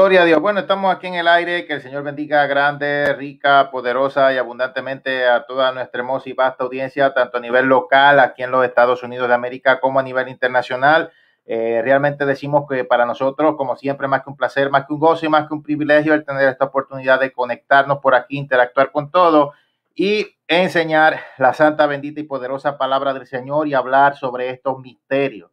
Gloria Dios. Bueno, estamos aquí en el aire. Que el Señor bendiga grande, rica, poderosa y abundantemente a toda nuestra hermosa y vasta audiencia, tanto a nivel local aquí en los Estados Unidos de América como a nivel internacional. Eh, realmente decimos que para nosotros, como siempre, más que un placer, más que un gozo y más que un privilegio el tener esta oportunidad de conectarnos por aquí, interactuar con todo y enseñar la santa, bendita y poderosa palabra del Señor y hablar sobre estos misterios.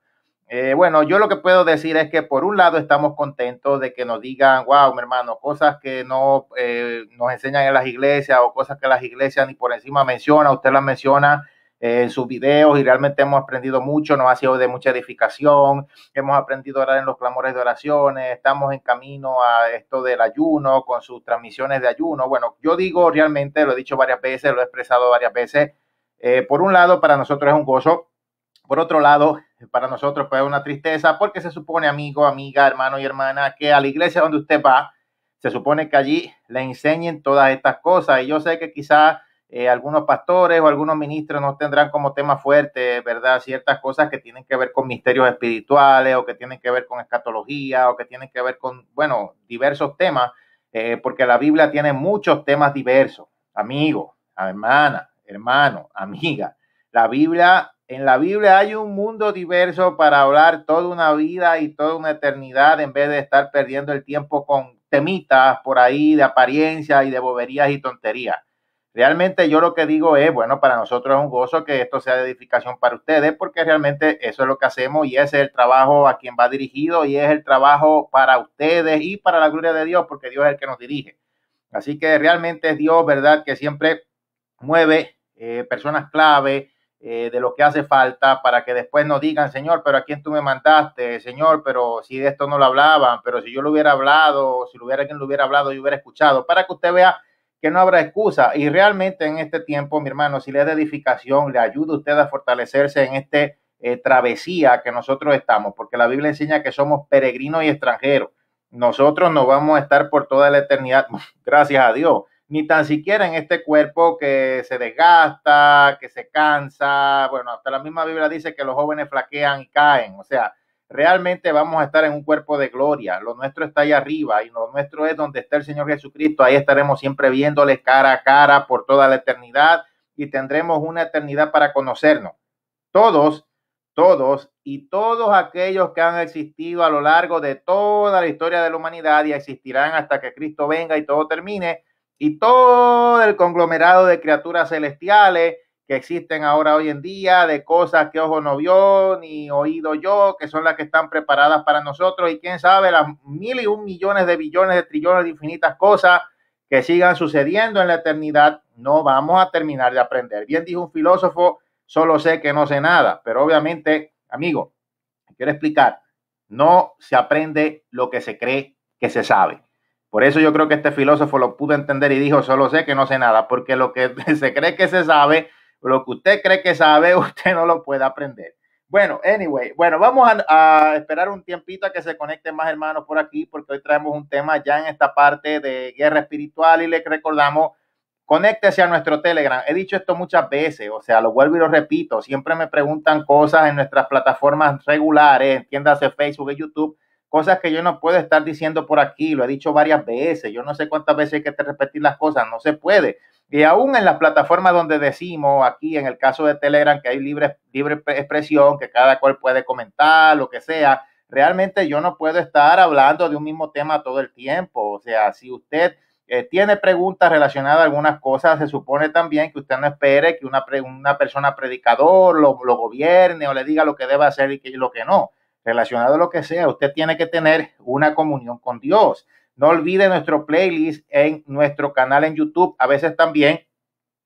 Eh, bueno, yo lo que puedo decir es que por un lado estamos contentos de que nos digan, wow, mi hermano, cosas que no eh, nos enseñan en las iglesias o cosas que las iglesias ni por encima menciona, usted las menciona eh, en sus videos y realmente hemos aprendido mucho, nos ha sido de mucha edificación, hemos aprendido a orar en los clamores de oraciones, estamos en camino a esto del ayuno, con sus transmisiones de ayuno. Bueno, yo digo realmente, lo he dicho varias veces, lo he expresado varias veces, por un lado para nosotros es un gozo, por otro lado para nosotros es una tristeza porque se supone, amigo, amiga, hermano y hermana, que a la iglesia donde usted va, se supone que allí le enseñen todas estas cosas. Y yo sé que quizás eh, algunos pastores o algunos ministros no tendrán como tema fuerte, ¿verdad? Ciertas cosas que tienen que ver con misterios espirituales o que tienen que ver con escatología o que tienen que ver con, bueno, diversos temas, eh, porque la Biblia tiene muchos temas diversos. Amigo, hermana, hermano, amiga. La Biblia en la Biblia hay un mundo diverso para hablar toda una vida y toda una eternidad en vez de estar perdiendo el tiempo con temitas por ahí de apariencia y de boberías y tonterías. Realmente yo lo que digo es, bueno, para nosotros es un gozo que esto sea de edificación para ustedes porque realmente eso es lo que hacemos y ese es el trabajo a quien va dirigido y es el trabajo para ustedes y para la gloria de Dios porque Dios es el que nos dirige. Así que realmente es Dios, ¿verdad? Que siempre mueve eh, personas clave, eh, de lo que hace falta para que después nos digan, Señor, pero a quién tú me mandaste, Señor, pero si de esto no lo hablaban, pero si yo lo hubiera hablado, si lo hubiera quien lo hubiera hablado, yo hubiera escuchado, para que usted vea que no habrá excusa. Y realmente en este tiempo, mi hermano, si le da edificación, le ayuda a usted a fortalecerse en este eh, travesía que nosotros estamos, porque la Biblia enseña que somos peregrinos y extranjeros. Nosotros no vamos a estar por toda la eternidad, gracias a Dios ni tan siquiera en este cuerpo que se desgasta, que se cansa. Bueno, hasta la misma Biblia dice que los jóvenes flaquean y caen. O sea, realmente vamos a estar en un cuerpo de gloria. Lo nuestro está allá arriba y lo nuestro es donde está el Señor Jesucristo. Ahí estaremos siempre viéndole cara a cara por toda la eternidad y tendremos una eternidad para conocernos. Todos, todos y todos aquellos que han existido a lo largo de toda la historia de la humanidad y existirán hasta que Cristo venga y todo termine y todo el conglomerado de criaturas celestiales que existen ahora hoy en día, de cosas que ojo no vio ni oído yo, que son las que están preparadas para nosotros y quién sabe las mil y un millones de billones de trillones de infinitas cosas que sigan sucediendo en la eternidad, no vamos a terminar de aprender. Bien dijo un filósofo, solo sé que no sé nada, pero obviamente, amigo, quiero explicar, no se aprende lo que se cree que se sabe. Por eso yo creo que este filósofo lo pudo entender y dijo, solo sé que no sé nada, porque lo que se cree que se sabe, lo que usted cree que sabe, usted no lo puede aprender. Bueno, anyway, bueno, vamos a, esperar un tiempito a que se conecten más hermanos por aquí, porque hoy traemos un tema ya en esta parte de guerra espiritual y les recordamos, conéctese a nuestro Telegram. He dicho esto muchas veces, o sea, lo vuelvo y lo repito, siempre me preguntan cosas en nuestras plataformas regulares, entiéndase Facebook y YouTube cosas que yo no puedo estar diciendo por aquí, lo he dicho varias veces, yo no sé cuántas veces hay que repetir las cosas, no se puede. Y aún en las plataformas donde decimos, aquí en el caso de Telegram, que hay libre, libre expresión, que cada cual puede comentar, lo que sea, realmente yo no puedo estar hablando de un mismo tema todo el tiempo. O sea, si usted eh, tiene preguntas relacionadas a algunas cosas, se supone también que usted no espere que una, persona predicador lo, gobierne o le diga lo que debe hacer y, que, y lo que no relacionado a lo que sea, usted tiene que tener una comunión con Dios. No olvide nuestro playlist en nuestro canal en YouTube. A veces también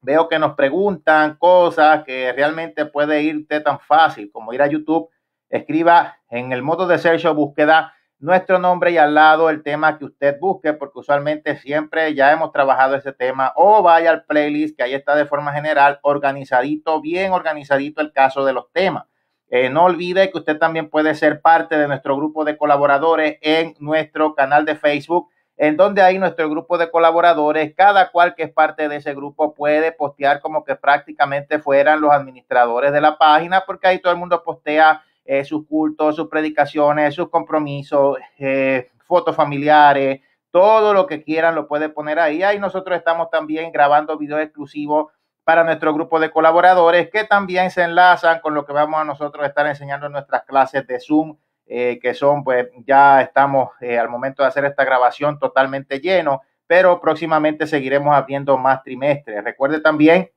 veo que nos preguntan cosas que realmente puede irte tan fácil como ir a YouTube. Escriba en el modo de search o búsqueda nuestro nombre y al lado el tema que usted busque, porque usualmente siempre ya hemos trabajado ese tema. O vaya al playlist que ahí está de forma general organizadito, bien organizadito el caso de los temas. Eh, no olvide que usted también puede ser parte de nuestro grupo de colaboradores en nuestro canal de Facebook, en donde hay nuestro grupo de colaboradores. Cada cual que es parte de ese grupo puede postear como que prácticamente fueran los administradores de la página, porque ahí todo el mundo postea eh, sus cultos, sus predicaciones, sus compromisos, eh, fotos familiares, todo lo que quieran lo puede poner ahí. Ahí nosotros estamos también grabando videos exclusivos para nuestro grupo de colaboradores que también se enlazan con lo que vamos a nosotros estar enseñando en nuestras clases de Zoom, eh, que son, pues ya estamos eh, al momento de hacer esta grabación totalmente lleno, pero próximamente seguiremos abriendo más trimestres. Recuerde también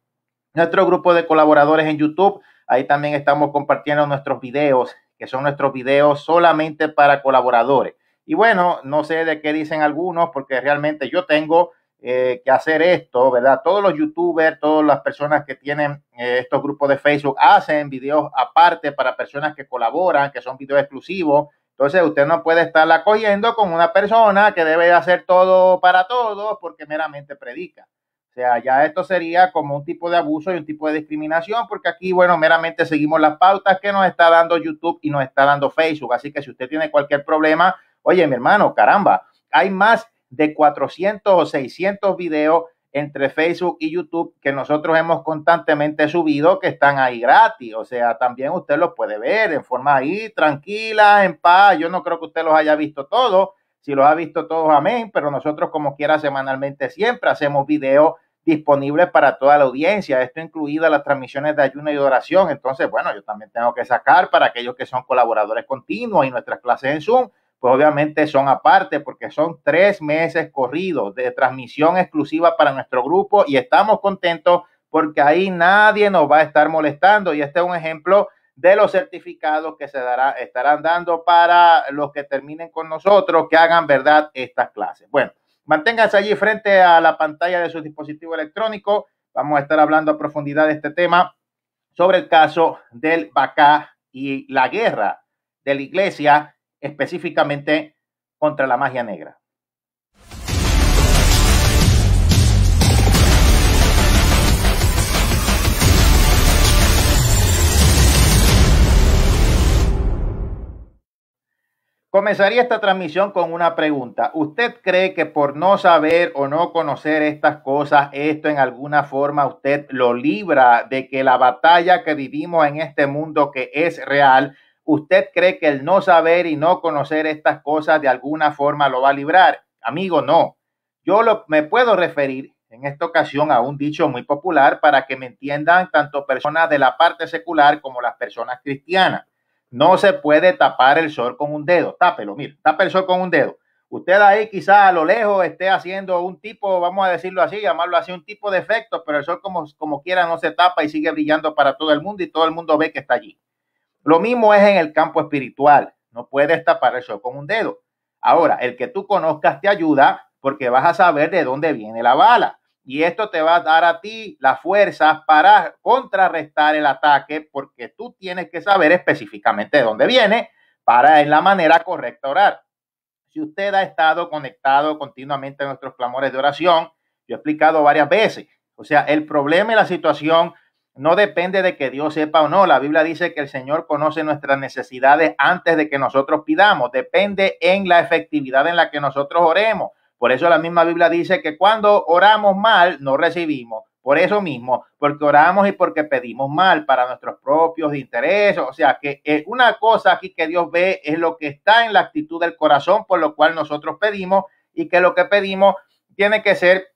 nuestro grupo de colaboradores en YouTube, ahí también estamos compartiendo nuestros videos, que son nuestros videos solamente para colaboradores. Y bueno, no sé de qué dicen algunos, porque realmente yo tengo eh, que hacer esto, ¿verdad? Todos los youtubers, todas las personas que tienen eh, estos grupos de Facebook hacen videos aparte para personas que colaboran, que son videos exclusivos. Entonces usted no puede estar cogiendo con una persona que debe hacer todo para todos porque meramente predica. O sea, ya esto sería como un tipo de abuso y un tipo de discriminación, porque aquí, bueno, meramente seguimos las pautas que nos está dando YouTube y nos está dando Facebook. Así que si usted tiene cualquier problema, oye, mi hermano, caramba, hay más de 400 o 600 videos entre Facebook y YouTube que nosotros hemos constantemente subido que están ahí gratis. O sea, también usted los puede ver en forma ahí tranquila, en paz. Yo no creo que usted los haya visto todos. Si los ha visto todos, amén. Pero nosotros como quiera semanalmente siempre hacemos videos disponibles para toda la audiencia. Esto incluida las transmisiones de ayuno y oración. Entonces, bueno, yo también tengo que sacar para aquellos que son colaboradores continuos y nuestras clases en Zoom pues obviamente son aparte porque son tres meses corridos de transmisión exclusiva para nuestro grupo y estamos contentos porque ahí nadie nos va a estar molestando y este es un ejemplo de los certificados que se dará, estarán dando para los que terminen con nosotros, que hagan verdad estas clases. Bueno, manténganse allí frente a la pantalla de su dispositivo electrónico. Vamos a estar hablando a profundidad de este tema sobre el caso del Bacá y la guerra de la iglesia específicamente contra la magia negra. Comenzaría esta transmisión con una pregunta. ¿Usted cree que por no saber o no conocer estas cosas, esto en alguna forma usted lo libra de que la batalla que vivimos en este mundo que es real ¿Usted cree que el no saber y no conocer estas cosas de alguna forma lo va a librar? Amigo, no. Yo me puedo referir en esta ocasión a un dicho muy popular para que me entiendan tanto personas de la parte secular como las personas cristianas. No se puede tapar el sol con un dedo. Tápelo, mire, tapa el sol con un dedo. Usted ahí quizá a lo lejos esté haciendo un tipo, vamos a decirlo así, llamarlo así, un tipo de efecto, pero el sol como quiera no se tapa y sigue brillando para todo el mundo y todo el mundo ve que está allí. Lo mismo es en el campo espiritual. No puedes tapar el sol con un dedo. Ahora, el que tú conozcas te ayuda porque vas a saber de dónde viene la bala. Y esto te va a dar a ti las fuerzas para contrarrestar el ataque porque tú tienes que saber específicamente de dónde viene para en la manera correcta orar. Si usted ha estado conectado continuamente a nuestros clamores de oración, yo he explicado varias veces, o sea, el problema y la situación no depende de que Dios sepa o no. La Biblia dice que el Señor conoce nuestras necesidades antes de que nosotros pidamos. Depende en la efectividad en la que nosotros oremos. Por eso la misma Biblia dice que cuando oramos mal, no recibimos. Por eso mismo, porque oramos y porque pedimos mal para nuestros propios intereses. O sea que eh, una cosa aquí que Dios ve es lo que está en la actitud del corazón por lo cual nosotros pedimos y que lo que pedimos tiene que ser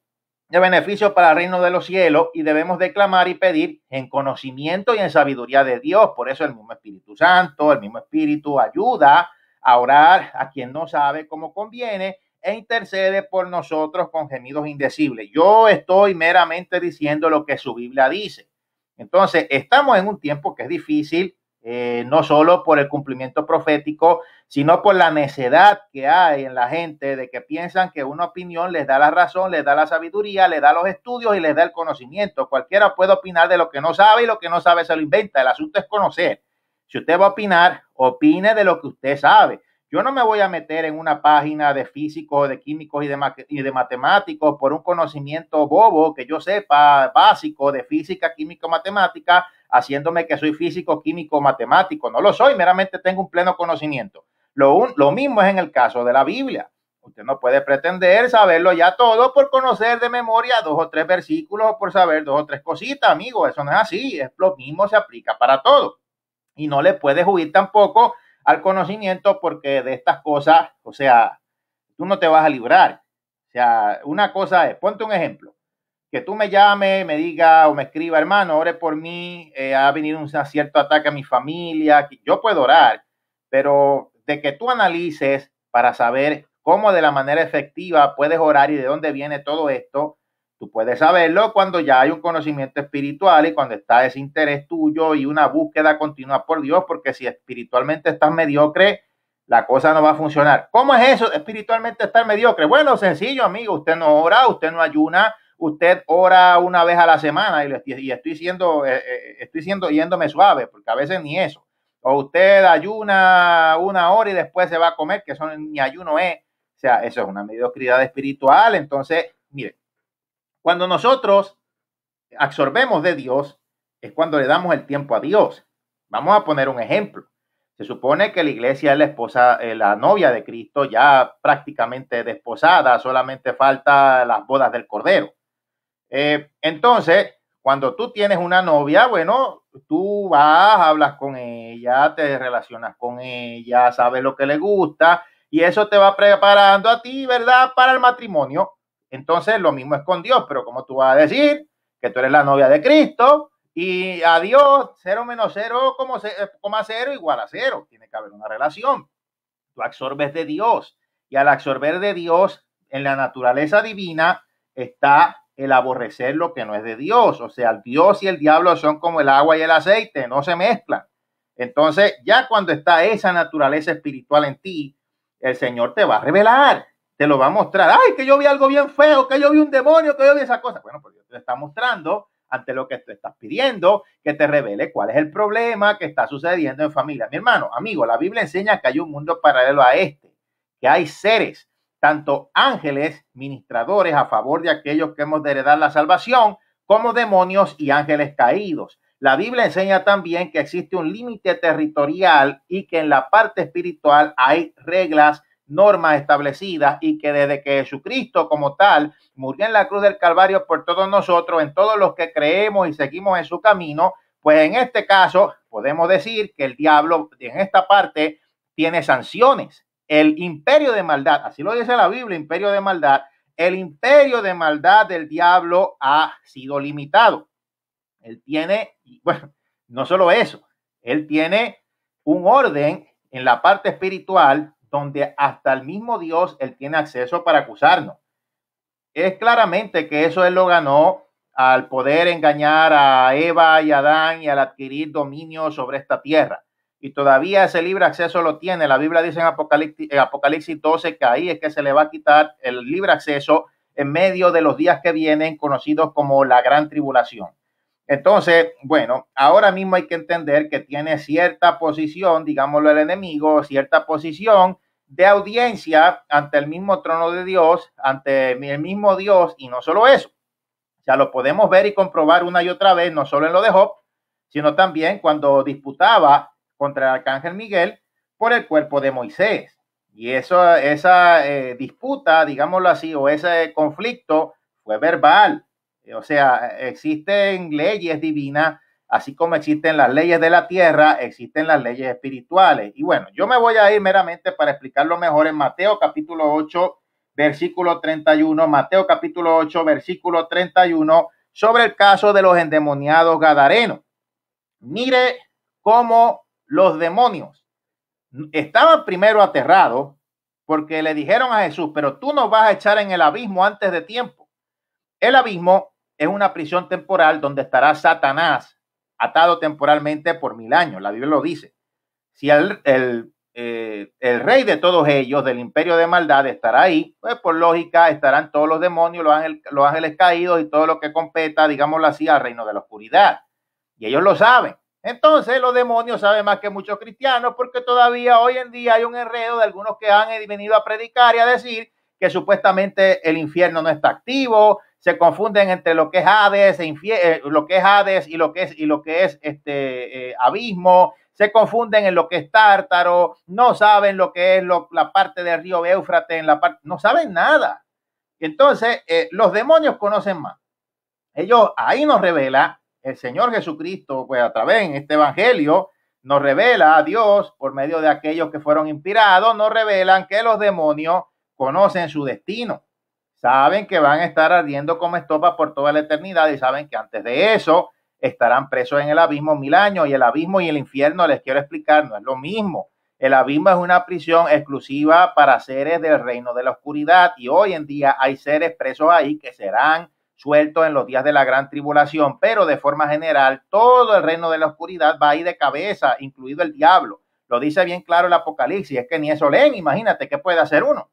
de beneficio para el reino de los cielos y debemos declamar y pedir en conocimiento y en sabiduría de Dios. Por eso el mismo Espíritu Santo, el mismo Espíritu ayuda a orar a quien no sabe cómo conviene e intercede por nosotros con gemidos indecibles. Yo estoy meramente diciendo lo que su Biblia dice. Entonces, estamos en un tiempo que es difícil, eh, no solo por el cumplimiento profético, sino por la necedad que hay en la gente de que piensan que una opinión les da la razón, les da la sabiduría, les da los estudios y les da el conocimiento. Cualquiera puede opinar de lo que no sabe y lo que no sabe se lo inventa. El asunto es conocer. Si usted va a opinar, opine de lo que usted sabe. Yo no me voy a meter en una página de físicos, de químicos y de, matemáticos por un conocimiento bobo que yo sepa básico de física, química, matemática, haciéndome que soy físico, químico, matemático. No lo soy, meramente tengo un pleno conocimiento. Lo, mismo es en el caso de la Biblia. Usted no puede pretender saberlo ya todo por conocer de memoria dos o tres versículos o por saber dos o tres cositas, amigo. Eso no es así. Es lo mismo, se aplica para todo. Y no le puedes huir tampoco al conocimiento porque de estas cosas, o sea, tú no te vas a librar. O sea, una cosa es, ponte un ejemplo, que tú me llames, me diga o me escriba, hermano, ore por mí, eh, ha venido un cierto ataque a mi familia, yo puedo orar, pero de que tú analices para saber cómo de la manera efectiva puedes orar y de dónde viene todo esto, Tú puedes saberlo cuando ya hay un conocimiento espiritual y cuando está ese interés tuyo y una búsqueda continua por Dios, porque si espiritualmente estás mediocre, la cosa no va a funcionar. ¿Cómo es eso, espiritualmente estar mediocre? Bueno, sencillo, amigo, usted no ora, usted no ayuna, usted ora una vez a la semana y, estoy siendo, eh, eh, estoy siendo yéndome suave, porque a veces ni eso. O usted ayuna una hora y después se va a comer, que eso ni ayuno es. O sea, eso es una mediocridad espiritual. Entonces, mire, cuando nosotros absorbemos de Dios, es cuando le damos el tiempo a Dios. Vamos a poner un ejemplo. Se supone que la iglesia es la esposa, eh, la novia de Cristo, ya prácticamente desposada, solamente falta las bodas del Cordero. Eh, entonces, cuando tú tienes una novia, bueno, tú vas, hablas con ella, te relacionas con ella, sabes lo que le gusta, y eso te va preparando a ti, ¿verdad?, para el matrimonio. Entonces, lo mismo es con Dios, pero como tú vas a decir que tú eres la novia de Cristo y a Dios 0 menos cero como eh, cero igual a cero. tiene que haber una relación. Tú absorbes de Dios y al absorber de Dios en la naturaleza divina está el aborrecer lo que no es de Dios. O sea, Dios y el diablo son como el agua y el aceite, no se mezclan. Entonces, ya cuando está esa naturaleza espiritual en ti, el Señor te va a revelar te lo va a mostrar. Ay, que yo vi algo bien feo, que yo vi un demonio, que yo vi esa cosa. Bueno, pues Dios te está mostrando ante lo que te estás pidiendo, que te revele cuál es el problema que está sucediendo en familia. Mi hermano, amigo, la Biblia enseña que hay un mundo paralelo a este, que hay seres, tanto ángeles, ministradores a favor de aquellos que hemos de heredar la salvación, como demonios y ángeles caídos. La Biblia enseña también que existe un límite territorial y que en la parte espiritual hay reglas normas establecidas y que desde que Jesucristo como tal murió en la cruz del Calvario por todos nosotros, en todos los que creemos y seguimos en su camino, pues en este caso podemos decir que el diablo en esta parte tiene sanciones. El imperio de maldad, así lo dice la Biblia, imperio de maldad, el imperio de maldad del diablo ha sido limitado. Él tiene, bueno, no solo eso, él tiene un orden en la parte espiritual donde hasta el mismo Dios él tiene acceso para acusarnos. Es claramente que eso él lo ganó al poder engañar a Eva y a Adán y al adquirir dominio sobre esta tierra. Y todavía ese libre acceso lo tiene. La Biblia dice Apocalipsis, en Apocalipsis 12 que ahí es que se le va a quitar el libre acceso en medio de los días que vienen conocidos como la gran tribulación. Entonces, bueno, ahora mismo hay que entender que tiene cierta posición, digámoslo el enemigo, cierta posición de audiencia ante el mismo trono de Dios, ante el mismo Dios, y no solo eso. Ya lo podemos ver y comprobar una y otra vez, no solo en lo de Job, sino también cuando disputaba contra el arcángel Miguel por el cuerpo de Moisés. Y eso, esa eh, disputa, digámoslo así, o ese conflicto fue verbal, o sea, existen leyes divinas, así como existen las leyes de la tierra, existen las leyes espirituales. Y bueno, yo me voy a ir meramente para explicarlo mejor en Mateo capítulo 8, versículo 31, Mateo capítulo 8, versículo 31, sobre el caso de los endemoniados gadarenos. Mire cómo los demonios estaban primero aterrados porque le dijeron a Jesús, pero tú nos vas a echar en el abismo antes de tiempo. El abismo es una prisión temporal donde estará Satanás atado temporalmente por mil años. La Biblia lo dice. Si el, eh, el, rey de todos ellos, del imperio de maldad, estará ahí, pues por lógica estarán todos los demonios, los, los ángeles caídos y todo lo que competa, digámoslo así, al reino de la oscuridad. Y ellos lo saben. Entonces los demonios saben más que muchos cristianos porque todavía hoy en día hay un enredo de algunos que han venido a predicar y a decir que supuestamente el infierno no está activo, se confunden entre lo que es Hades, e eh, lo que es Hades y lo que es, y lo que es este eh, abismo, se confunden en lo que es Tártaro, no saben lo que es la parte del río Éufrates, en la parte, no saben nada. Entonces, eh, los demonios conocen más. Ellos ahí nos revela el Señor Jesucristo, pues a través de este evangelio, nos revela a Dios por medio de aquellos que fueron inspirados, nos revelan que los demonios conocen su destino saben que van a estar ardiendo como estopa por toda la eternidad y saben que antes de eso estarán presos en el abismo mil años y el abismo y el infierno, les quiero explicar, no es lo mismo. El abismo es una prisión exclusiva para seres del reino de la oscuridad y hoy en día hay seres presos ahí que serán sueltos en los días de la gran tribulación, pero de forma general todo el reino de la oscuridad va ahí de cabeza, incluido el diablo. Lo dice bien claro el Apocalipsis, es que ni eso leen, imagínate qué puede hacer uno.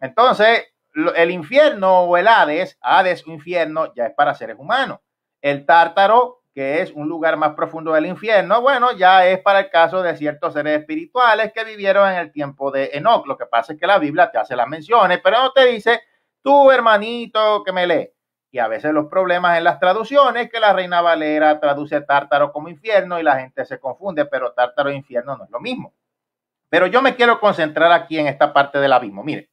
Entonces, el infierno o el Hades, Hades, infierno, ya es para seres humanos. El tártaro, que es un lugar más profundo del infierno, bueno, ya es para el caso de ciertos seres espirituales que vivieron en el tiempo de Enoch. Lo que pasa es que la Biblia te hace las menciones, pero no te dice, tú hermanito que me lee. Y a veces los problemas en las traducciones, que la Reina Valera traduce tártaro como infierno y la gente se confunde, pero tártaro e infierno no es lo mismo. Pero yo me quiero concentrar aquí en esta parte del abismo. Mire,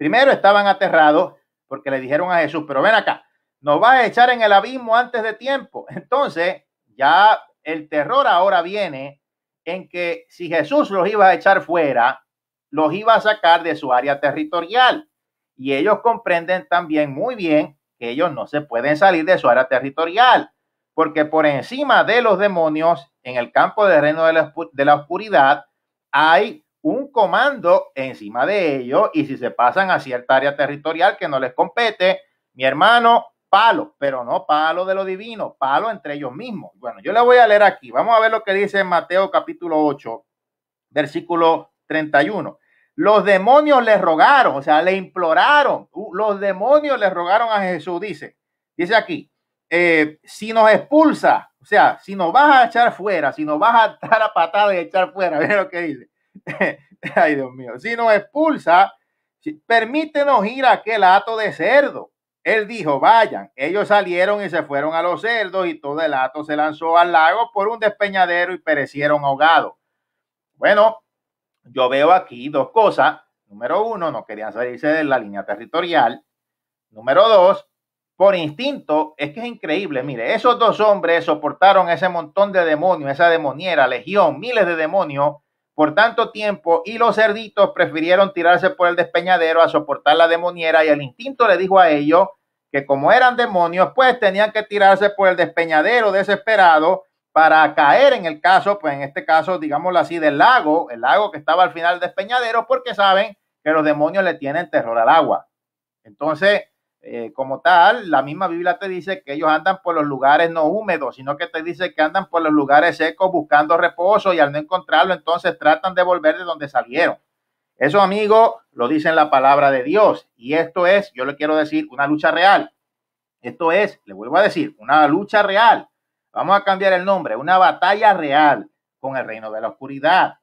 Primero estaban aterrados porque le dijeron a Jesús, pero ven acá, nos va a echar en el abismo antes de tiempo. Entonces, ya el terror ahora viene en que si Jesús los iba a echar fuera, los iba a sacar de su área territorial. Y ellos comprenden también muy bien que ellos no se pueden salir de su área territorial, porque por encima de los demonios, en el campo del reino de la, oscuridad, hay un comando encima de ellos y si se pasan a cierta área territorial que no les compete, mi hermano, palo, pero no palo de lo divino, palo entre ellos mismos. Bueno, yo le voy a leer aquí. Vamos a ver lo que dice Mateo capítulo 8, versículo 31. Los demonios le rogaron, o sea, le imploraron. Uh, los demonios le rogaron a Jesús, dice. Dice aquí, eh, si nos expulsa, o sea, si nos vas a echar fuera, si nos vas a dar a patada y echar fuera, ve lo que dice ay Dios mío, si nos expulsa, permítenos ir a aquel hato de cerdo. Él dijo, vayan. Ellos salieron y se fueron a los cerdos y todo el hato se lanzó al lago por un despeñadero y perecieron ahogados. Bueno, yo veo aquí dos cosas. Número uno, no querían salirse de la línea territorial. Número dos, por instinto, es que es increíble. Mire, esos dos hombres soportaron ese montón de demonios, esa demoniera, legión, miles de demonios por tanto tiempo y los cerditos prefirieron tirarse por el despeñadero a soportar la demoniera y el instinto le dijo a ellos que como eran demonios, pues tenían que tirarse por el despeñadero desesperado para caer en el caso, pues en este caso, digámoslo así, del lago, el lago que estaba al final del despeñadero, porque saben que los demonios le tienen terror al agua. Entonces, eh, como tal, la misma Biblia te dice que ellos andan por los lugares no húmedos, sino que te dice que andan por los lugares secos buscando reposo y al no encontrarlo, entonces tratan de volver de donde salieron. Eso, amigo, lo dice la palabra de Dios. Y esto es, yo le quiero decir, una lucha real. Esto es, le vuelvo a decir, una lucha real. Vamos a cambiar el nombre, una batalla real con el reino de la oscuridad.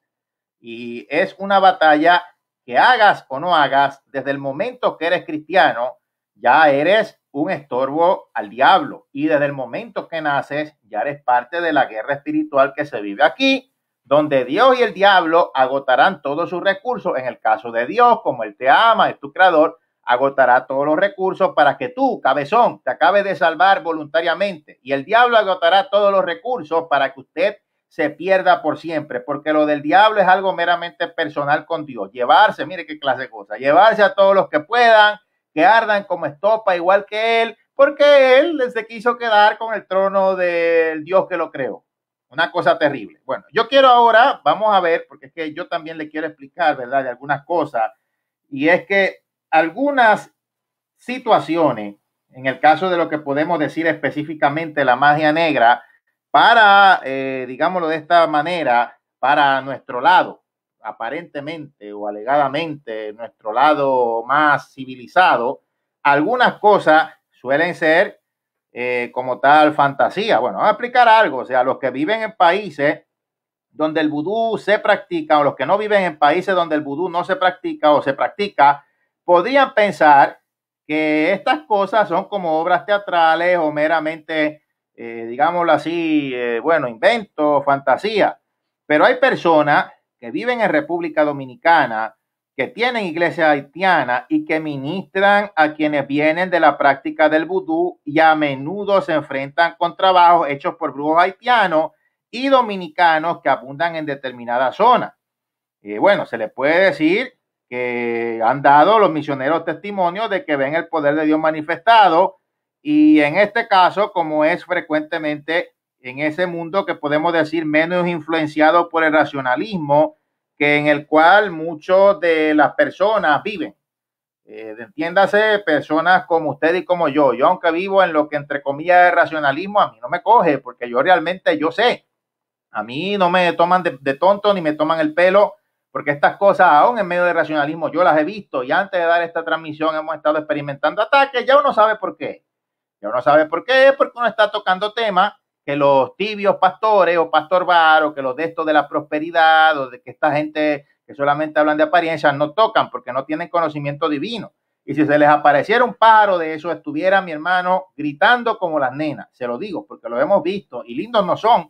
Y es una batalla que hagas o no hagas, desde el momento que eres cristiano, ya eres un estorbo al diablo. Y desde el momento que naces, ya eres parte de la guerra espiritual que se vive aquí, donde Dios y el diablo agotarán todos sus recursos. En el caso de Dios, como Él te ama, es tu creador, agotará todos los recursos para que tú, cabezón, te acabe de salvar voluntariamente. Y el diablo agotará todos los recursos para que usted se pierda por siempre, porque lo del diablo es algo meramente personal con Dios. Llevarse, mire qué clase de cosa, llevarse a todos los que puedan, que ardan como estopa igual que él, porque él se quiso quedar con el trono del Dios que lo creó. Una cosa terrible. Bueno, yo quiero ahora, vamos a ver, porque es que yo también le quiero explicar, ¿verdad?, de algunas cosas, y es que algunas situaciones, en el caso de lo que podemos decir específicamente la magia negra, para, eh, digámoslo de esta manera, para nuestro lado, aparentemente o alegadamente nuestro lado más civilizado, algunas cosas suelen ser eh, como tal fantasía. Bueno, vamos a explicar algo, o sea, los que viven en países donde el vudú se practica o los que no viven en países donde el vudú no se practica o se practica, podrían pensar que estas cosas son como obras teatrales o meramente, eh, digámoslo así, eh, bueno, invento, fantasía. Pero hay personas que viven en República Dominicana, que tienen iglesia haitiana y que ministran a quienes vienen de la práctica del vudú y a menudo se enfrentan con trabajos hechos por brujos haitianos y dominicanos que abundan en determinadas zona. Y bueno, se le puede decir que han dado los misioneros testimonio de que ven el poder de Dios manifestado y en este caso, como es frecuentemente en ese mundo que podemos decir menos influenciado por el racionalismo, que en el cual muchos de las personas viven. Eh, entiéndase, personas como usted y como yo. Yo, aunque vivo en lo que entre comillas es racionalismo, a mí no me coge, porque yo realmente yo sé. A mí no me toman de, tonto ni me toman el pelo, porque estas cosas, aún en medio de racionalismo, yo las he visto. Y antes de dar esta transmisión, hemos estado experimentando ataques. Ya uno sabe por qué. Ya uno sabe por qué, porque uno está tocando temas que los tibios pastores o pastor bar que los de estos de la prosperidad o de que esta gente que solamente hablan de apariencias no tocan porque no tienen conocimiento divino. Y si se les apareciera un paro de eso, estuviera mi hermano gritando como las nenas. Se lo digo porque lo hemos visto y lindos no son.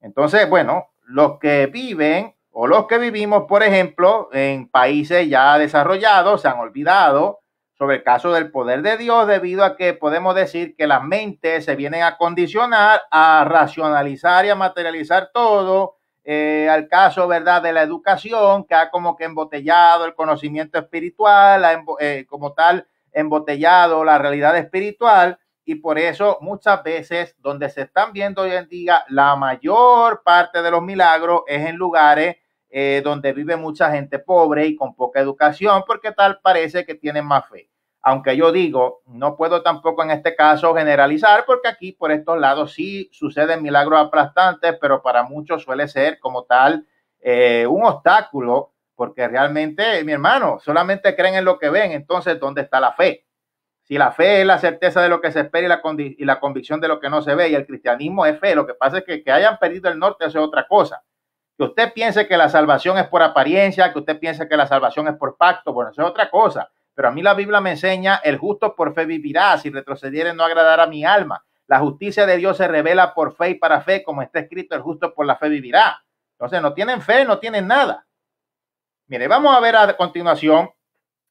Entonces, bueno, los que viven o los que vivimos, por ejemplo, en países ya desarrollados, se han olvidado sobre el caso del poder de Dios, debido a que podemos decir que las mentes se vienen a condicionar, a racionalizar y a materializar todo, eh, al caso, ¿verdad?, de la educación, que ha como que embotellado el conocimiento espiritual, eh, como tal, embotellado la realidad espiritual, y por eso muchas veces donde se están viendo hoy en día la mayor parte de los milagros es en lugares eh, donde vive mucha gente pobre y con poca educación, porque tal parece que tienen más fe. Aunque yo digo, no puedo tampoco en este caso generalizar, porque aquí por estos lados sí suceden milagros aplastantes, pero para muchos suele ser como tal eh, un obstáculo, porque realmente, mi hermano, solamente creen en lo que ven, entonces, ¿dónde está la fe? Si la fe es la certeza de lo que se espera y la, y la convicción de lo que no se ve, y el cristianismo es fe, lo que pasa es que, que hayan perdido el norte, hace es otra cosa que usted piense que la salvación es por apariencia, que usted piense que la salvación es por pacto, bueno, eso es otra cosa. Pero a mí la Biblia me enseña, el justo por fe vivirá, si retrocediere no agradará a mi alma. La justicia de Dios se revela por fe y para fe, como está escrito, el justo por la fe vivirá. Entonces, no tienen fe, no tienen nada. Mire, vamos a ver a continuación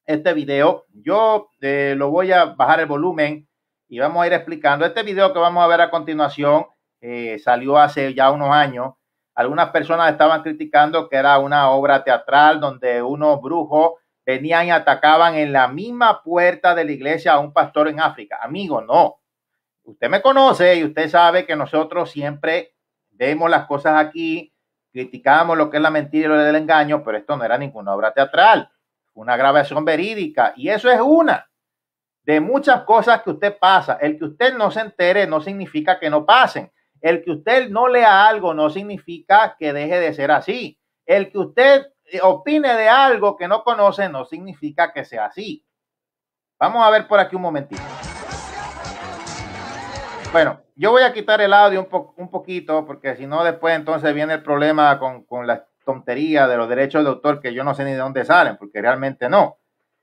este video. Yo eh, lo voy a bajar el volumen y vamos a ir explicando. Este video que vamos a ver a continuación eh, salió hace ya unos años algunas personas estaban criticando que era una obra teatral donde unos brujos venían y atacaban en la misma puerta de la iglesia a un pastor en África. Amigo, no. Usted me conoce y usted sabe que nosotros siempre vemos las cosas aquí, criticamos lo que es la mentira y lo del engaño, pero esto no era ninguna obra teatral, una grabación verídica. Y eso es una de muchas cosas que usted pasa. El que usted no se entere no significa que no pasen. El que usted no lea algo no significa que deje de ser así. El que usted eh, opine de algo que no conoce no significa que sea así. Vamos a ver por aquí un momentito. Bueno, yo voy a quitar el audio un, un poquito porque si no después entonces viene el problema con, la tontería de los derechos de autor que yo no sé ni de dónde salen porque realmente no.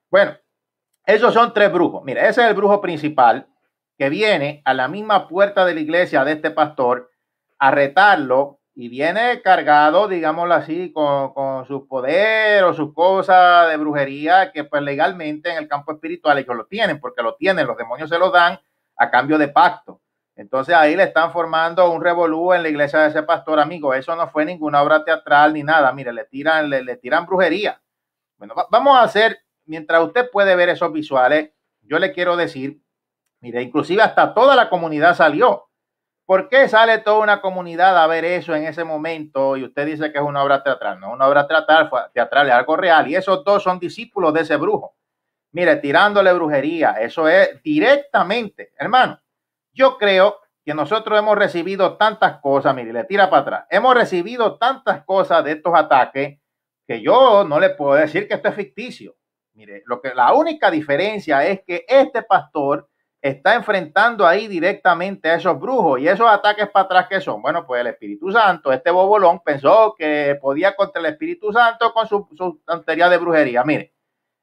Bueno, esos son tres brujos. Mira, ese es el brujo principal que viene a la misma puerta de la iglesia de este pastor a retarlo y viene cargado, digámoslo así, con, su poder o sus cosas de brujería que pues legalmente en el campo espiritual ellos lo tienen, porque lo tienen, los demonios se lo dan a cambio de pacto. Entonces ahí le están formando un revolú en la iglesia de ese pastor, amigo. Eso no fue ninguna obra teatral ni nada. Mire, le tiran, le, tiran brujería. Bueno, vamos a hacer, mientras usted puede ver esos visuales, yo le quiero decir Mire, inclusive hasta toda la comunidad salió. ¿Por qué sale toda una comunidad a ver eso en ese momento? Y usted dice que es una obra teatral, no, una obra teatral, teatral es algo real. Y esos dos son discípulos de ese brujo. Mire, tirándole brujería, eso es directamente, hermano. Yo creo que nosotros hemos recibido tantas cosas, mire, le tira para atrás. Hemos recibido tantas cosas de estos ataques que yo no le puedo decir que esto es ficticio. Mire, lo que la única diferencia es que este pastor está enfrentando ahí directamente a esos brujos. ¿Y esos ataques para atrás que son? Bueno, pues el Espíritu Santo, este bobolón pensó que podía contra el Espíritu Santo con su, de brujería. Mire,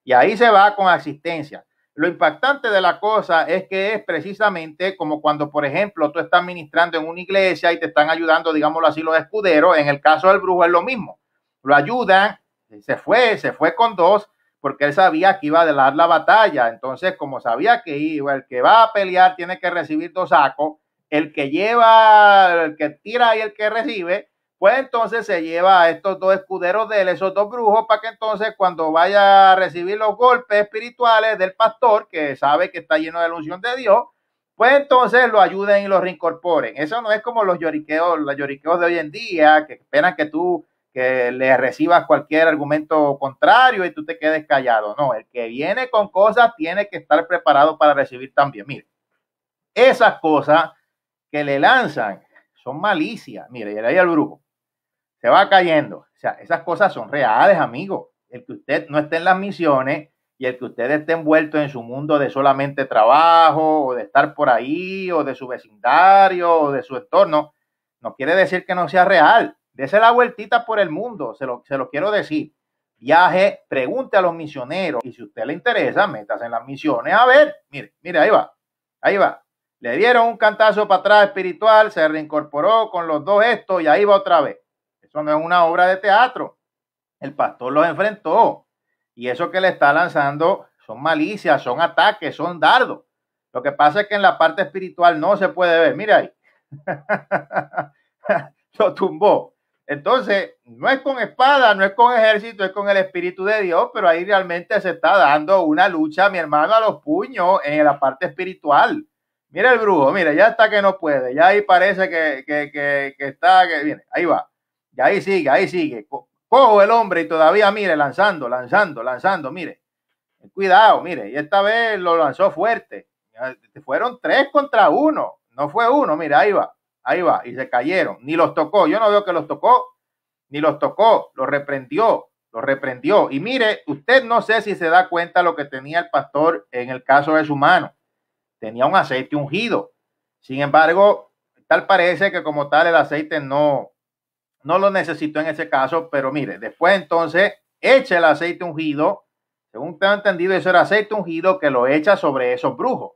y ahí se va con asistencia. Lo impactante de la cosa es que es precisamente como cuando, por ejemplo, tú estás ministrando en una iglesia y te están ayudando, digámoslo así, los escuderos. En el caso del brujo es lo mismo. Lo ayudan, se fue, se fue con dos, porque él sabía que iba a dar la batalla. Entonces, como sabía que iba, el que va a pelear tiene que recibir dos sacos, el que lleva, el que tira y el que recibe, pues entonces se lleva a estos dos escuderos de él, esos dos brujos, para que entonces cuando vaya a recibir los golpes espirituales del pastor, que sabe que está lleno de la unción de Dios, pues entonces lo ayuden y lo reincorporen. Eso no es como los lloriqueos, los lloriqueos de hoy en día, que esperan que tú que le recibas cualquier argumento contrario y tú te quedes callado. No, el que viene con cosas tiene que estar preparado para recibir también. Mire, esas cosas que le lanzan son malicias. Mire, y ahí el brujo se va cayendo. O sea, esas cosas son reales, amigo. El que usted no esté en las misiones y el que usted esté envuelto en su mundo de solamente trabajo o de estar por ahí o de su vecindario o de su entorno, no quiere decir que no sea real. Dese la vueltita por el mundo, se lo, quiero decir. Viaje, pregunte a los misioneros y si usted le interesa, métase en las misiones. A ver, mire, mire, ahí va, ahí va. Le dieron un cantazo para atrás espiritual, se reincorporó con los dos estos y ahí va otra vez. Eso no es una obra de teatro. El pastor los enfrentó y eso que le está lanzando son malicias, son ataques, son dardos. Lo que pasa es que en la parte espiritual no se puede ver. Mira ahí. lo tumbó. Entonces, no es con espada, no es con ejército, es con el Espíritu de Dios, pero ahí realmente se está dando una lucha, mi hermano, a los puños en la parte espiritual. Mira el brujo, mira, ya está que no puede, ya ahí parece que, está, que viene, ahí va, y ahí sigue, ahí sigue. cojo el hombre y todavía, mire, lanzando, lanzando, lanzando, mire. Cuidado, mire, y esta vez lo lanzó fuerte. Fueron tres contra uno, no fue uno, mira, ahí va. Ahí va, y se cayeron. Ni los tocó. Yo no veo que los tocó, ni los tocó. Lo reprendió, lo reprendió. Y mire, usted no sé si se da cuenta lo que tenía el pastor en el caso de su mano. Tenía un aceite ungido. Sin embargo, tal parece que como tal el aceite no, no lo necesitó en ese caso. Pero mire, después entonces echa el aceite ungido. Según tengo entendido, eso era aceite ungido que lo echa sobre esos brujos.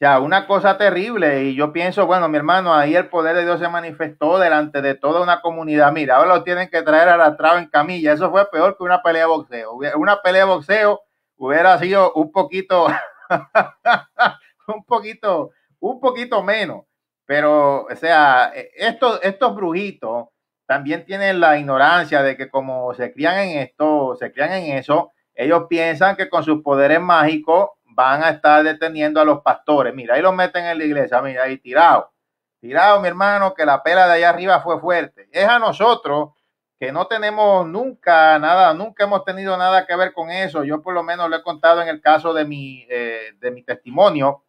O sea, una cosa terrible. Y yo pienso, bueno, mi hermano, ahí el poder de Dios se manifestó delante de toda una comunidad. Mira, ahora lo tienen que traer traba en camilla. Eso fue peor que una pelea de boxeo. Una pelea de boxeo hubiera sido un poquito, un poquito, un poquito menos. Pero, o sea, e, estos, estos brujitos también tienen la ignorancia de que como se crían en esto, se crían en eso, ellos piensan que con sus poderes mágicos van a estar deteniendo a los pastores. Mira, ahí los meten en la iglesia, mira, ahí tirado. Tirado, mi hermano, que la pela de allá arriba fue fuerte. Es a nosotros que no tenemos nunca nada, nunca hemos tenido nada que ver con eso. Yo por lo menos lo he contado en el caso de mi, eh, de mi testimonio.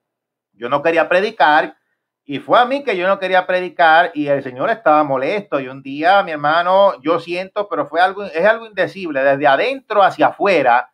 Yo no quería predicar y fue a mí que yo no quería predicar y el Señor estaba molesto. Y un día, mi hermano, yo siento, pero fue algo, es algo indecible, desde adentro hacia afuera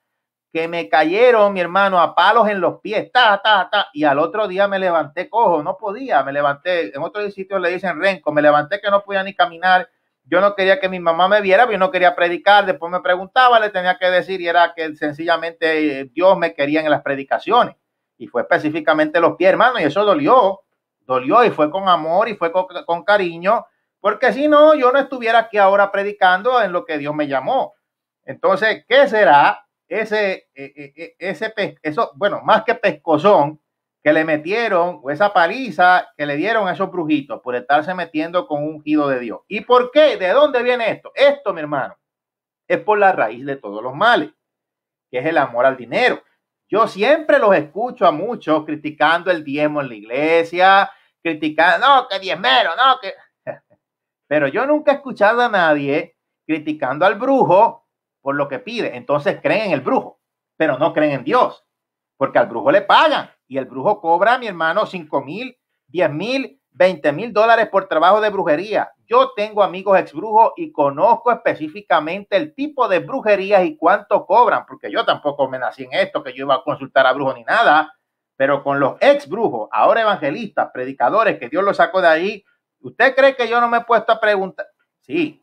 que me cayeron, mi hermano, a palos en los pies, ta, ta, ta, y al otro día me levanté cojo, no podía, me levanté, en otro sitio le dicen renco, me levanté que no podía ni caminar, yo no quería que mi mamá me viera, yo no quería predicar, después me preguntaba, le tenía que decir, y era que sencillamente eh, Dios me quería en las predicaciones, y fue específicamente los pies, hermano, y eso dolió, dolió, y fue con amor, y fue con, con cariño, porque si no, yo no estuviera aquí ahora predicando en lo que Dios me llamó. Entonces, ¿qué será ese, e, e, e, ese, eso, bueno, más que pescozón que le metieron o esa paliza que le dieron a esos brujitos por estarse metiendo con un gido de Dios. ¿Y por qué? ¿De dónde viene esto? Esto, mi hermano, es por la raíz de todos los males, que es el amor al dinero. Yo siempre los escucho a muchos criticando el diezmo en la iglesia, criticando, no, que diezmero, no, que... Pero yo nunca he escuchado a nadie criticando al brujo por lo que pide. Entonces creen en el brujo, pero no creen en Dios, porque al brujo le pagan y el brujo cobra, mi hermano, 5 mil, 10 mil, 20 mil dólares por trabajo de brujería. Yo tengo amigos ex y conozco específicamente el tipo de brujerías y cuánto cobran, porque yo tampoco me nací en esto, que yo iba a consultar a brujo ni nada, pero con los ex brujos, ahora evangelistas, predicadores, que Dios los sacó de ahí, ¿usted cree que yo no me he puesto a preguntar? Sí.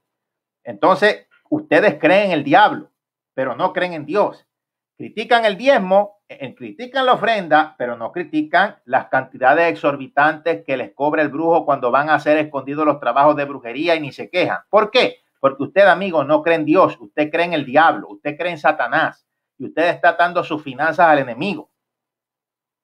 Entonces, Ustedes creen en el diablo, pero no creen en Dios. Critican el diezmo, eh, eh, critican la ofrenda, pero no critican las cantidades exorbitantes que les cobra el brujo cuando van a ser escondidos los trabajos de brujería y ni se quejan. ¿Por qué? Porque usted, amigo, no cree en Dios, usted cree en el diablo, usted cree en Satanás y usted está dando sus finanzas al enemigo.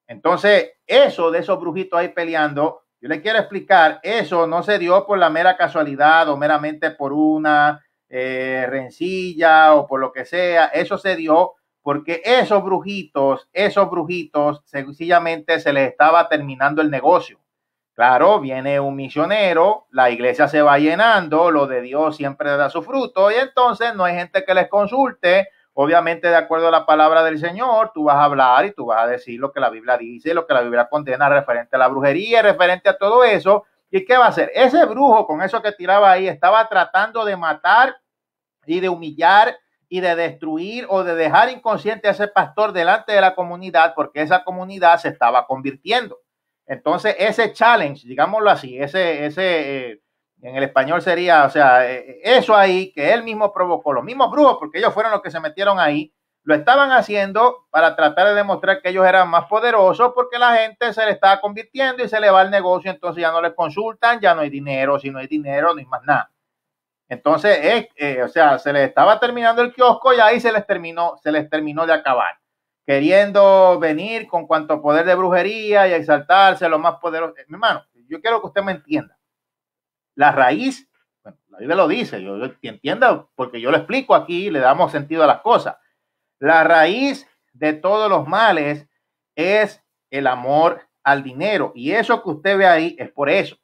Entonces, eso de esos brujitos ahí peleando, yo le quiero explicar, eso no se dio por la mera casualidad o meramente por una eh, rencilla o por lo que sea, eso se dio porque esos brujitos, esos brujitos sencillamente se les estaba terminando el negocio. Claro, viene un misionero, la iglesia se va llenando, lo de Dios siempre da su fruto y entonces no hay gente que les consulte. Obviamente, de acuerdo a la palabra del Señor, tú vas a hablar y tú vas a decir lo que la Biblia dice, lo que la Biblia condena referente a la brujería, referente a todo eso, ¿Y qué va a hacer? Ese brujo con eso que tiraba ahí estaba tratando de matar y de humillar y de destruir o de dejar inconsciente a ese pastor delante de la comunidad porque esa comunidad se estaba convirtiendo. Entonces, ese challenge, digámoslo así, ese, ese eh, en el español sería, o sea, eh, eso ahí que él mismo provocó, los mismos brujos, porque ellos fueron los que se metieron ahí, lo estaban haciendo para tratar de demostrar que ellos eran más poderosos porque la gente se le estaba convirtiendo y se le va el negocio, entonces ya no les consultan, ya no hay dinero, si no hay dinero, no más nada. Entonces, eh, eh, o sea, se les estaba terminando el kiosco y ahí se les terminó, se les terminó de acabar. Queriendo venir con cuanto poder de brujería y exaltarse lo más poderoso. Mi hermano, yo quiero que usted me entienda. La raíz, bueno, la Biblia lo dice, yo, yo entienda porque yo lo explico aquí le damos sentido a las cosas. La raíz de todos los males es el amor al dinero. Y eso que usted ve ahí es por eso.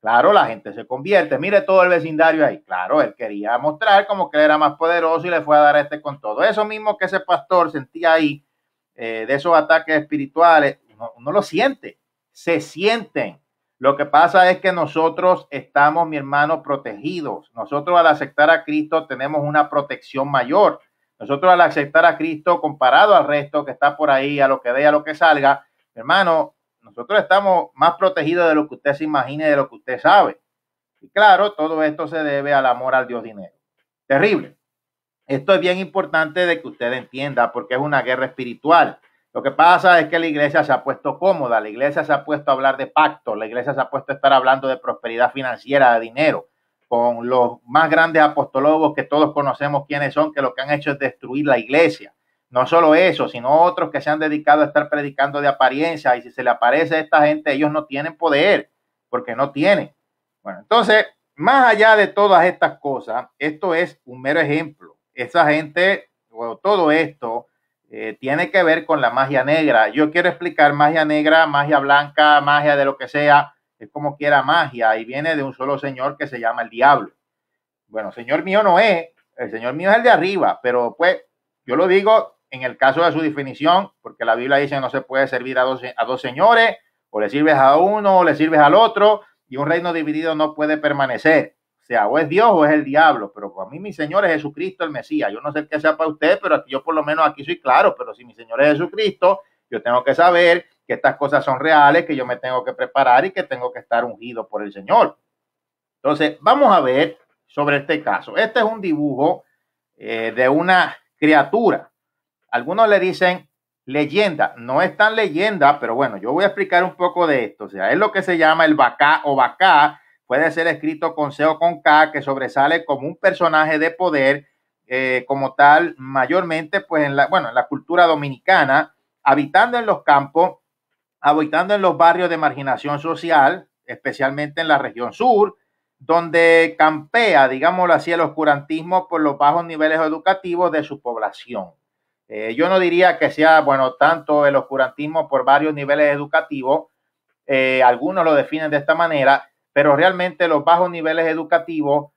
Claro, la gente se convierte. Mire todo el vecindario ahí. Claro, él quería mostrar como que era más poderoso y le fue a dar este con todo. Eso mismo que ese pastor sentía ahí, eh, de esos ataques espirituales, uno lo siente. Se sienten. Lo que pasa es que nosotros estamos, mi hermano, protegidos. Nosotros al aceptar a Cristo tenemos una protección mayor. Nosotros al aceptar a Cristo comparado al resto que está por ahí, a lo que dé, a lo que salga, hermano, nosotros estamos más protegidos de lo que usted se imagine, de lo que usted sabe. Y claro, todo esto se debe al amor al Dios dinero. Terrible. Esto es bien importante de que usted entienda porque es una guerra espiritual. Lo que pasa es que la iglesia se ha puesto cómoda, la iglesia se ha puesto a hablar de pacto, la iglesia se ha puesto a estar hablando de prosperidad financiera, de dinero los más grandes apostólogos que todos conocemos quiénes son, que lo que han hecho es destruir la iglesia. No solo eso, sino otros que se han dedicado a estar predicando de apariencia y si se le aparece a esta gente, ellos no tienen poder, porque no tienen. Bueno, entonces, más allá de todas estas cosas, esto es un mero ejemplo. Esa gente, o todo esto, eh, tiene que ver con la magia negra. Yo quiero explicar magia negra, magia blanca, magia de lo que sea como quiera magia y viene de un solo señor que se llama el diablo. Bueno, señor mío no es, el señor mío es el de arriba, pero pues yo lo digo en el caso de su definición, porque la Biblia dice no se puede servir a dos, a dos señores, o le sirves a uno o le sirves al otro, y un reino dividido no puede permanecer. O sea, o es Dios o es el diablo, pero para mí mi Señor es Jesucristo el Mesías. Yo no sé qué sea para usted, pero aquí yo por lo menos aquí soy claro, pero si mi Señor es Jesucristo, yo tengo que saber que estas cosas son reales, que yo me tengo que preparar y que tengo que estar ungido por el Señor. Entonces, vamos a ver sobre este caso. Este es un dibujo eh, de una criatura. Algunos le dicen leyenda. No es tan leyenda, pero bueno, yo voy a explicar un poco de esto. O sea, es lo que se llama el bacá o bacá. Puede ser escrito con C o con K, que sobresale como un personaje de poder, eh, como tal, mayormente, pues en la, bueno, en la cultura dominicana, habitando en los campos habitando en los barrios de marginación social, especialmente en la región sur, donde campea, digámoslo así, el oscurantismo por los bajos niveles educativos de su población. Eh, yo no diría que sea, bueno, tanto el oscurantismo por varios niveles educativos, eh, algunos lo definen de esta manera, pero realmente los bajos niveles educativos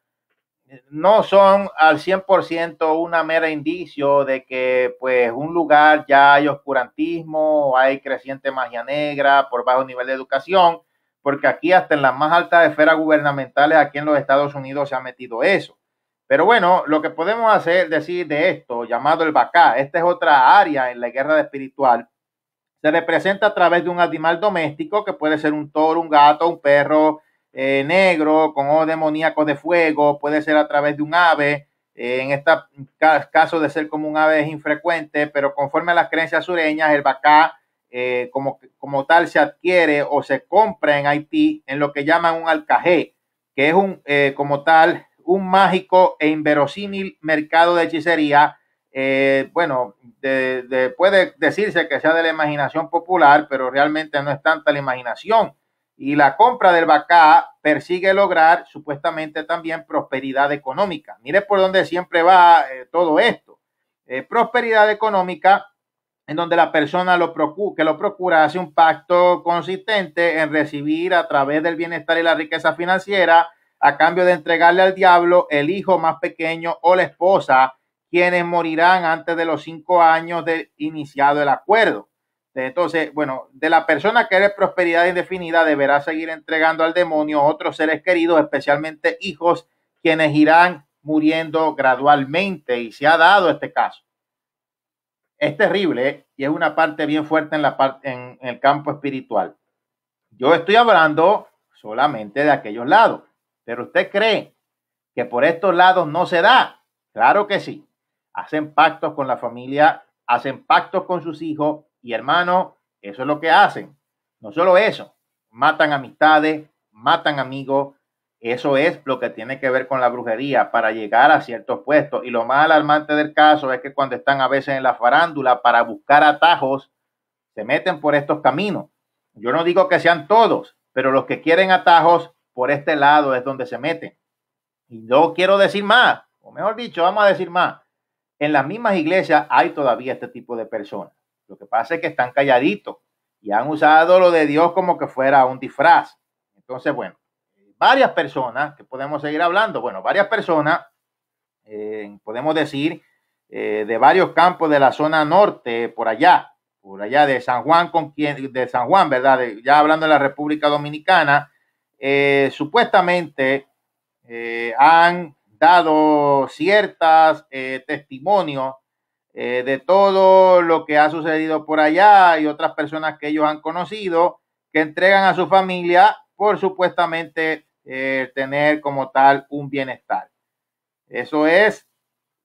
no son al 100% una mera indicio de que pues un lugar ya hay oscurantismo, hay creciente magia negra por bajo nivel de educación, porque aquí hasta en las más altas esferas gubernamentales aquí en los Estados Unidos se ha metido eso. Pero bueno, lo que podemos hacer, decir de esto, llamado el Bacá, esta es otra área en la guerra espiritual, se representa a través de un animal doméstico que puede ser un toro, un gato, un perro, eh, negro, con ojos demoníacos de fuego, puede ser a través de un ave. Eh, en este caso de ser como un ave es infrecuente, pero conforme a las creencias sureñas, el bacá eh, como, tal se adquiere o se compra en Haití en lo que llaman un alcajé, que es un, como tal un mágico e inverosímil mercado de hechicería. bueno, puede decirse que sea de la imaginación popular, pero realmente no es tanta la imaginación y la compra del vaca persigue lograr supuestamente también prosperidad económica. Mire por dónde siempre va eh, todo esto. Eh, prosperidad económica en donde la persona que lo procura hace un pacto consistente en recibir a través del bienestar y la riqueza financiera a cambio de entregarle al diablo el hijo más pequeño o la esposa, quienes morirán antes de los cinco años de iniciado el acuerdo. Entonces, bueno, de la persona que eres prosperidad indefinida deberá seguir entregando al demonio otros seres queridos, especialmente hijos, quienes irán muriendo gradualmente. Y se ha dado este caso. Es terrible ¿eh? y es una parte bien fuerte en, la en el campo espiritual. Yo estoy hablando solamente de aquellos lados, pero usted cree que por estos lados no se da. Claro que sí. Hacen pactos con la familia, hacen pactos con sus hijos, y hermano, eso es lo que hacen. No solo eso, matan amistades, matan amigos. Eso es lo que tiene que ver con la brujería para llegar a ciertos puestos. Y lo más alarmante del caso es que cuando están a veces en la farándula para buscar atajos, se meten por estos caminos. Yo no digo que sean todos, pero los que quieren atajos por este lado es donde se meten. Y no quiero decir más, o mejor dicho, vamos a decir más. En las mismas iglesias hay todavía este tipo de personas. Lo que pasa es que están calladitos y han usado lo de Dios como que fuera un disfraz. Entonces, bueno, varias personas que podemos seguir hablando, bueno, varias personas, eh, podemos decir, eh, de varios campos de la zona norte, por allá, por allá de San Juan, con quien, de San Juan, ¿verdad? ya hablando de la República Dominicana, eh, supuestamente han dado ciertos testimonios eh, de todo lo que ha sucedido por allá y otras personas que ellos han conocido que entregan a su familia por supuestamente eh, tener como tal un bienestar. Eso es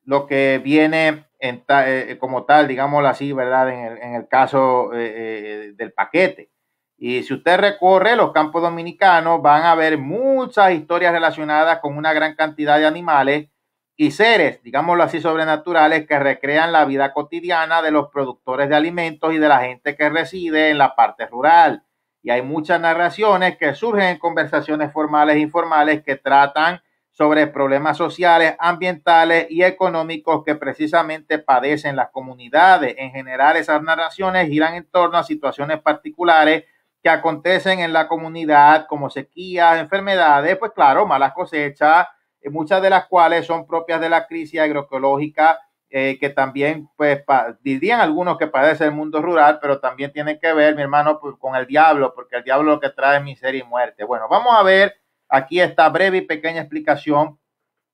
lo que viene eh, como tal, digámoslo así, ¿verdad? En el, en el caso del paquete. Y si usted recorre los campos dominicanos, van a ver muchas historias relacionadas con una gran cantidad de animales y seres, digámoslo así, sobrenaturales que recrean la vida cotidiana de los productores de alimentos y de la gente que reside en la parte rural. Y hay muchas narraciones que surgen en conversaciones formales e informales que tratan sobre problemas sociales, ambientales y económicos que precisamente padecen las comunidades. En general, esas narraciones giran en torno a situaciones particulares que acontecen en la comunidad, como sequías, enfermedades, pues claro, malas cosechas, eh, muchas de las cuales son propias de la crisis agroecológica eh, que también, pues, dirían algunos que padece el mundo rural, pero también tiene que ver, mi hermano, pues, con el diablo, porque el diablo lo que trae es miseria y muerte. Bueno, vamos a ver aquí esta breve y pequeña explicación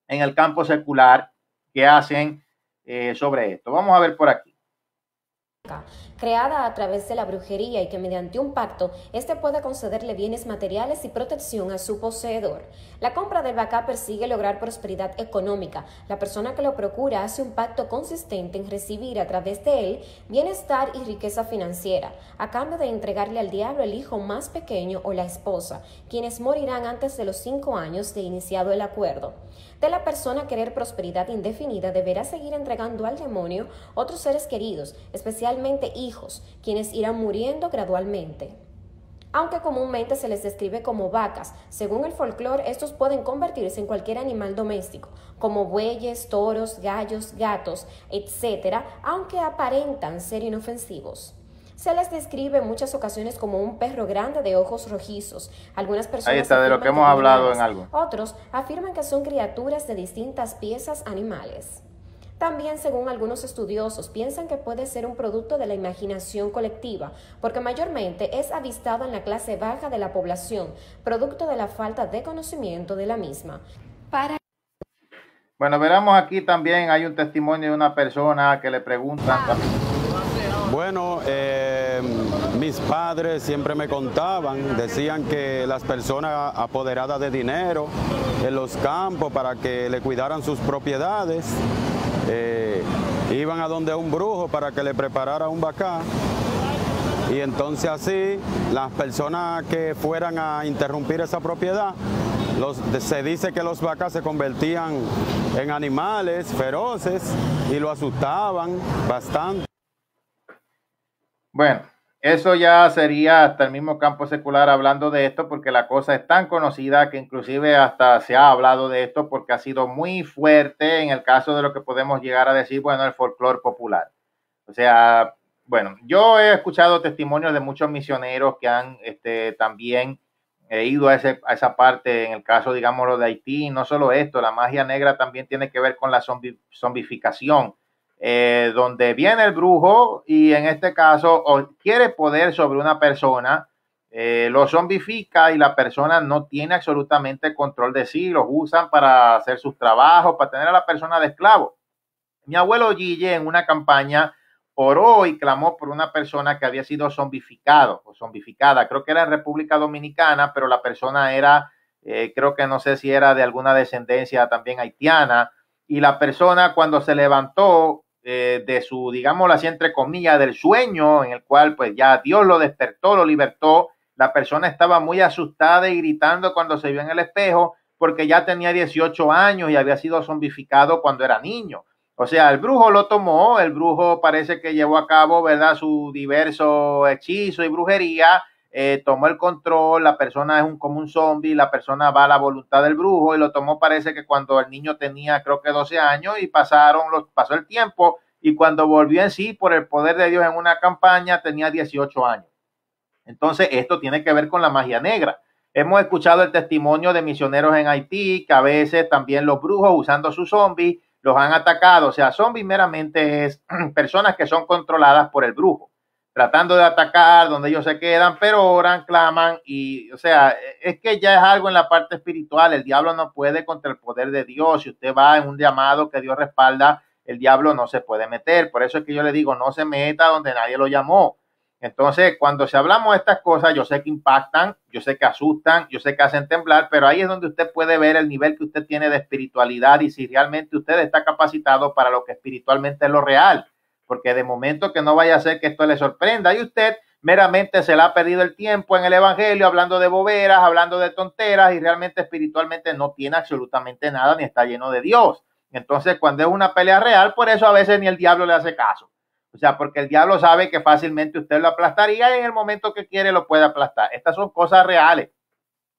en el campo secular que hacen eh, sobre esto. Vamos a ver por aquí creada a través de la brujería y que mediante un pacto éste pueda concederle bienes materiales y protección a su poseedor. La compra del vaca persigue lograr prosperidad económica. La persona que lo procura hace un pacto consistente en recibir a través de él bienestar y riqueza financiera, a cambio de entregarle al diablo el hijo más pequeño o la esposa, quienes morirán antes de los cinco años de iniciado el acuerdo. De la persona querer prosperidad indefinida deberá seguir entregando al demonio otros seres queridos, especialmente hijos quienes irán muriendo gradualmente. Aunque comúnmente se les describe como vacas, según el folclore estos pueden convertirse en cualquier animal doméstico, como bueyes, toros, gallos, gatos, etcétera aunque aparentan ser inofensivos. Se les describe en muchas ocasiones como un perro grande de ojos rojizos. Algunas personas de lo que hemos hablado en algo. Otros afirman que son criaturas de distintas piezas animales. También, según algunos estudiosos, piensan que puede ser un producto de la imaginación colectiva, porque mayormente es avistado en la clase baja de la población, producto de la falta de conocimiento de la misma. Para bueno, veramos aquí también hay un testimonio de una persona que le pregunta. Bueno, eh, mis padres siempre me contaban, decían que las personas apoderadas de dinero en los campos para que le cuidaran sus propiedades eh, iban a donde un brujo para que le preparara un vaca Y entonces así las personas que fueran a interrumpir esa propiedad, se dice que los vacas se convertían en animales feroces y lo asustaban bastante. Bueno, eso ya sería hasta el mismo campo secular hablando de esto, porque la cosa es tan conocida que inclusive hasta se ha hablado de esto porque ha sido muy fuerte en el caso de lo que podemos llegar a decir, bueno, el folclore popular. O sea, bueno, yo he escuchado testimonios de muchos misioneros que han este, también ido a, esa parte, en el caso, digámoslo, de Haití, no solo esto, la magia negra también tiene que ver con la zombificación eh, donde viene el brujo y en este caso quiere poder sobre una persona, eh, lo zombifica y la persona no tiene absolutamente control de sí, los usan para hacer sus trabajos, para tener a la persona de esclavo. Mi abuelo Gille en una campaña oró y clamó por una persona que había sido zombificado o zombificada, creo que era en República Dominicana, pero la persona era, eh, creo que no sé si era de alguna descendencia también haitiana, y la persona cuando se levantó de su, digamos así, entre comillas, del sueño en el cual pues ya Dios lo despertó, lo libertó. La persona estaba muy asustada y gritando cuando se vio en el espejo porque ya tenía 18 años y había sido zombificado cuando era niño. O sea, el brujo lo tomó, el brujo parece que llevó a cabo, ¿verdad?, su diverso hechizo y brujería eh, tomó el control, la persona es un, como un zombie, la persona va a la voluntad del brujo y lo tomó parece que cuando el niño tenía creo que 12 años y pasaron los, pasó el tiempo y cuando volvió en sí por el poder de Dios en una campaña tenía 18 años. Entonces esto tiene que ver con la magia negra. Hemos escuchado el testimonio de misioneros en Haití que a veces también los brujos usando sus zombies los han atacado. O sea, zombies meramente es personas que son controladas por el brujo tratando de atacar, donde ellos se quedan, pero oran, claman y, o sea, es que ya es algo en la parte espiritual, el diablo no puede contra el poder de Dios, si usted va en un llamado que Dios respalda, el diablo no se puede meter, por eso es que yo le digo, no se meta donde nadie lo llamó. Entonces, cuando se hablamos de estas cosas, yo sé que impactan, yo sé que asustan, yo sé que hacen temblar, pero ahí es donde usted puede ver el nivel que usted tiene de espiritualidad y si realmente usted está capacitado para lo que espiritualmente es lo real porque de momento que no vaya a ser que esto le sorprenda y usted meramente se le ha perdido el tiempo en el Evangelio hablando de boberas, hablando de tonteras y realmente espiritualmente no tiene absolutamente nada ni está lleno de Dios. Entonces, cuando es una pelea real, por eso a veces ni el diablo le hace caso. O sea, porque el diablo sabe que fácilmente usted lo aplastaría y en el momento que quiere lo puede aplastar. Estas son cosas reales,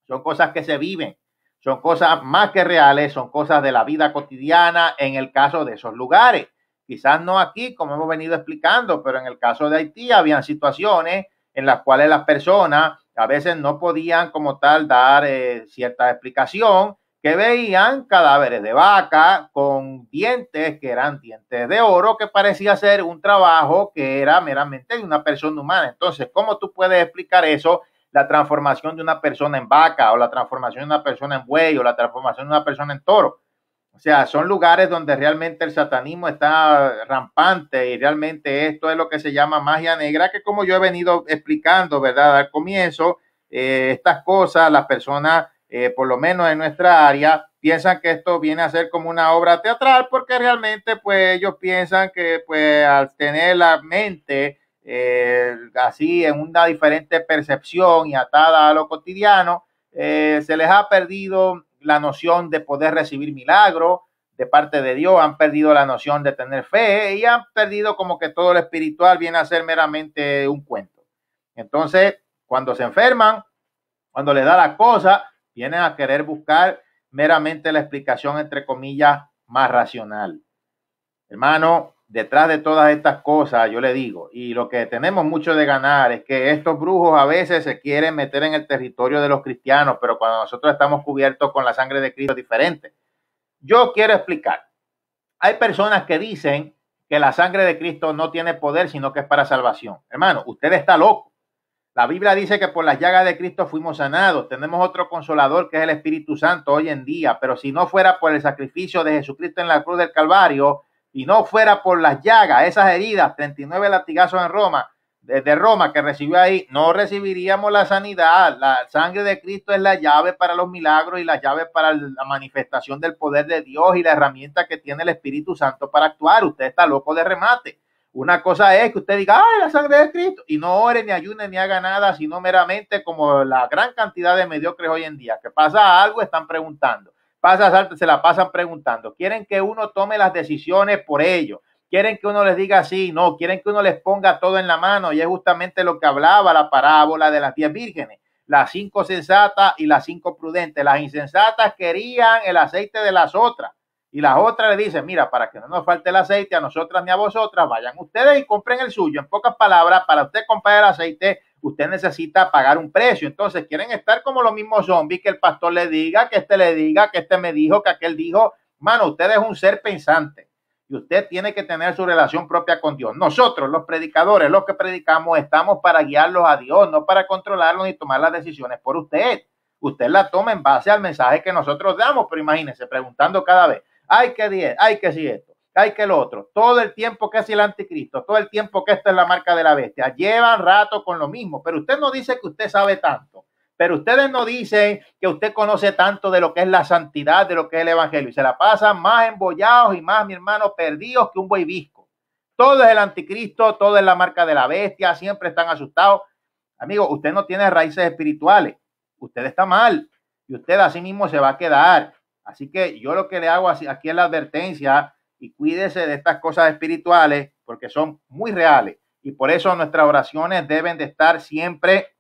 son cosas que se viven, son cosas más que reales, son cosas de la vida cotidiana en el caso de esos lugares. Quizás no aquí, como hemos venido explicando, pero en el caso de Haití habían situaciones en las cuales las personas a veces no podían como tal dar eh, cierta explicación, que veían cadáveres de vaca con dientes que eran dientes de oro, que parecía ser un trabajo que era meramente de una persona humana. Entonces, ¿cómo tú puedes explicar eso? La transformación de una persona en vaca o la transformación de una persona en buey o la transformación de una persona en toro. O sea, son lugares donde realmente el satanismo está rampante y realmente esto es lo que se llama magia negra, que como yo he venido explicando, ¿verdad? Al comienzo, eh, estas cosas, las personas, eh, por lo menos en nuestra área, piensan que esto viene a ser como una obra teatral porque realmente pues ellos piensan que pues al tener la mente eh, así en una diferente percepción y atada a lo cotidiano, se les ha perdido la noción de poder recibir milagro de parte de Dios, han perdido la noción de tener fe y han perdido como que todo lo espiritual viene a ser meramente un cuento. Entonces, cuando se enferman, cuando les da la cosa, vienen a querer buscar meramente la explicación, entre comillas, más racional. Hermano, detrás de todas estas cosas, yo le digo, y lo que tenemos mucho de ganar es que estos brujos a veces se quieren meter en el territorio de los cristianos, pero cuando nosotros estamos cubiertos con la sangre de Cristo es diferente. Yo quiero explicar. Hay personas que dicen que la sangre de Cristo no tiene poder, sino que es para salvación. Hermano, usted está loco. La Biblia dice que por las llagas de Cristo fuimos sanados. Tenemos otro consolador que es el Espíritu Santo hoy en día, pero si no fuera por el sacrificio de Jesucristo en la cruz del Calvario, y no fuera por las llagas, esas heridas, 39 latigazos en Roma, desde Roma que recibió ahí, no recibiríamos la sanidad. La sangre de Cristo es la llave para los milagros y la llave para la manifestación del poder de Dios y la herramienta que tiene el Espíritu Santo para actuar. Usted está loco de remate. Una cosa es que usted diga, ay, la sangre de Cristo, y no ore, ni ayune, ni haga nada, sino meramente como la gran cantidad de mediocres hoy en día. que pasa algo? Están preguntando pasa, se la pasan preguntando. Quieren que uno tome las decisiones por ellos. Quieren que uno les diga sí, no. Quieren que uno les ponga todo en la mano. Y es justamente lo que hablaba la parábola de las diez vírgenes. Las cinco sensatas y las cinco prudentes. Las insensatas querían el aceite de las otras. Y las otras le dicen, mira, para que no nos falte el aceite a nosotras ni a vosotras, vayan ustedes y compren el suyo. En pocas palabras, para usted comprar el aceite, usted necesita pagar un precio. Entonces, quieren estar como los mismos zombies, que el pastor le diga, que este le diga, que este me dijo, que aquel dijo. Mano, usted es un ser pensante y usted tiene que tener su relación propia con Dios. Nosotros, los predicadores, los que predicamos, estamos para guiarlos a Dios, no para controlarlos ni tomar las decisiones por usted. Usted la toma en base al mensaje que nosotros damos, pero imagínense, preguntando cada vez, hay que 10, hay que si hay que el otro, todo el tiempo que es el anticristo, todo el tiempo que esta es la marca de la bestia, llevan rato con lo mismo, pero usted no dice que usted sabe tanto, pero ustedes no dicen que usted conoce tanto de lo que es la santidad, de lo que es el evangelio, y se la pasan más embollados y más, mi hermano, perdidos que un buey Todo es el anticristo, todo es la marca de la bestia, siempre están asustados. Amigo, usted no tiene raíces espirituales, usted está mal y usted así mismo se va a quedar. Así que yo lo que le hago aquí es la advertencia y cuídese de estas cosas espirituales porque son muy reales. Y por eso nuestras oraciones deben de estar siempre,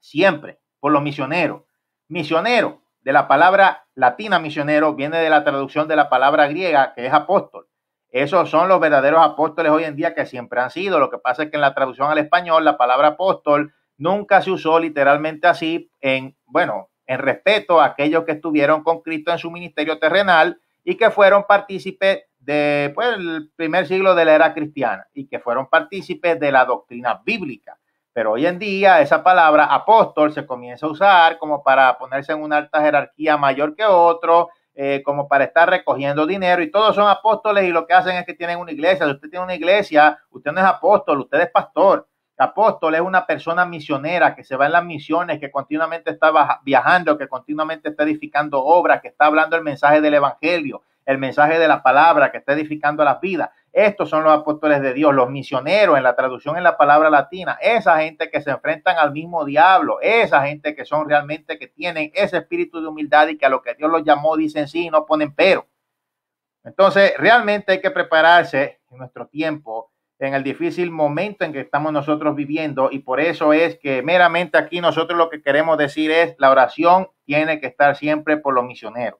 siempre por los misioneros. Misionero, de la palabra latina misionero, viene de la traducción de la palabra griega que es apóstol. Esos son los verdaderos apóstoles hoy en día que siempre han sido. Lo que pasa es que en la traducción al español la palabra apóstol nunca se usó literalmente así en, bueno, en respeto a aquellos que estuvieron con Cristo en su ministerio terrenal y que fueron partícipes de pues, el primer siglo de la era cristiana y que fueron partícipes de la doctrina bíblica. Pero hoy en día esa palabra apóstol se comienza a usar como para ponerse en una alta jerarquía mayor que otro, eh, como para estar recogiendo dinero y todos son apóstoles y lo que hacen es que tienen una iglesia. Si usted tiene una iglesia, usted no es apóstol, usted es pastor. Apóstol es una persona misionera que se va en las misiones, que continuamente está viajando, que continuamente está edificando obras, que está hablando el mensaje del Evangelio el mensaje de la palabra que está edificando las vidas. Estos son los apóstoles de Dios, los misioneros en la traducción en la palabra latina, esa gente que se enfrentan al mismo diablo, esa gente que son realmente que tienen ese espíritu de humildad y que a lo que Dios los llamó dicen sí no ponen pero. Entonces, realmente hay que prepararse en nuestro tiempo, en el difícil momento en que estamos nosotros viviendo y por eso es que meramente aquí nosotros lo que queremos decir es la oración tiene que estar siempre por los misioneros.